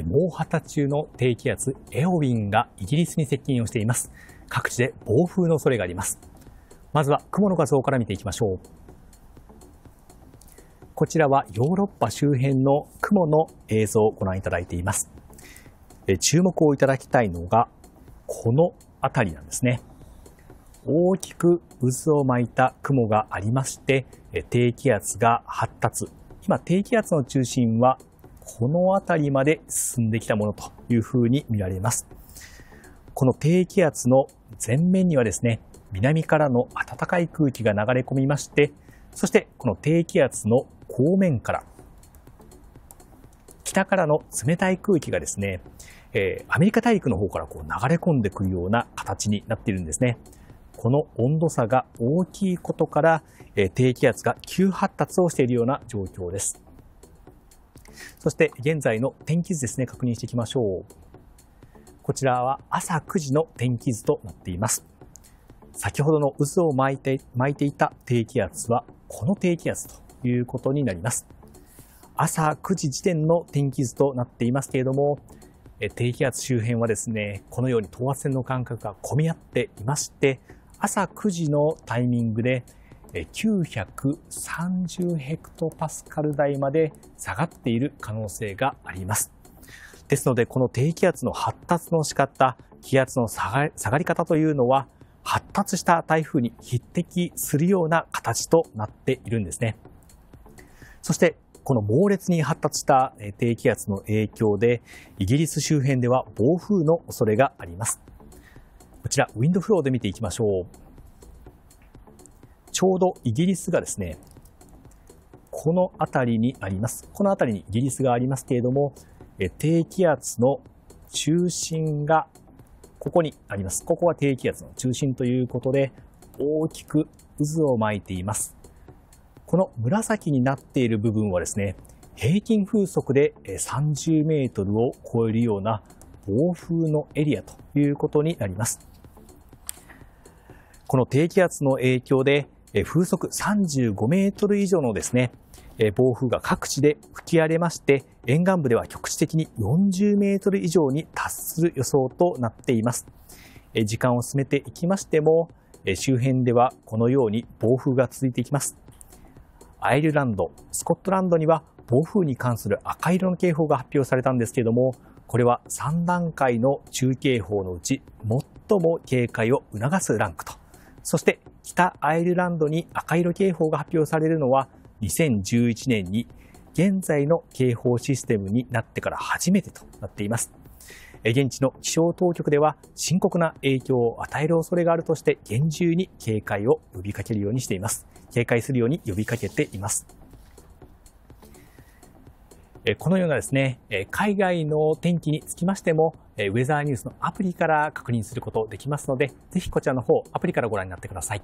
猛発達中の低気圧エオウィンがイギリスに接近をしています。各地で暴風の恐れがあります。まずは雲の画像から見ていきましょう。こちらはヨーロッパ周辺の雲の映像をご覧いただいています。注目をいただきたいのが、この辺りなんですね。大きく渦を巻いた雲がありまして、低気圧が発達。今、低気圧の中心はこの辺りまで進んできたものというふうに見られます。この低気圧の前面にはですね、南からの暖かい空気が流れ込みまして、そしてこの低気圧の後面から、北からの冷たい空気がですね、えー、アメリカ大陸の方からこう流れ込んでくるような形になっているんですね。この温度差が大きいことから、えー、低気圧が急発達をしているような状況です。そして現在の天気図ですね、確認していきましょう。こちらは朝9時の天気図となっています。先ほどの渦を巻いて巻いていた低気圧はこの低気圧ということになります。朝9時時点の天気図となっていますけれども、低気圧周辺はですね、このように等圧線の間隔が混み合っていまして、朝9時のタイミングで930ヘクトパスカル台まで下がっている可能性があります。ですので、この低気圧の発達の仕方、気圧の下がり方というのは、発達した台風に匹敵するような形となっているんですね。そして、この猛烈に発達した低気圧の影響で、イギリス周辺では暴風の恐れがあります。こちら、ウィンドフローで見ていきましょう。ちょうどイギリスがですね、この辺りにあります。この辺りにイギリスがありますけれども、低気圧の中心がここにあります。ここは低気圧の中心ということで、大きく渦を巻いています。この紫になっている部分はですね、平均風速で30メートルを超えるような暴風のエリアということになります。この低気圧の影響で風速35メートル以上のですね、暴風が各地で吹き荒れまして、沿岸部では局地的に40メートル以上に達する予想となっています。時間を進めていきましても、周辺ではこのように暴風が続いていきます。アイルランド、スコットランドには暴風に関する赤色の警報が発表されたんですけれども、これは3段階の中警報のうち最も警戒を促すランクとそして北アイルランドに赤色警報が発表されるのは2011年に現在の警報システムになってから初めてとなっています。現地の気象当局では深刻な影響を与える恐れがあるとして厳重に警戒を呼びかけるようにしています。警戒するように呼びかけています。このようなですね、海外の天気につきましても、ウェザーニュースのアプリから確認することできますので、ぜひこちらの方、アプリからご覧になってください。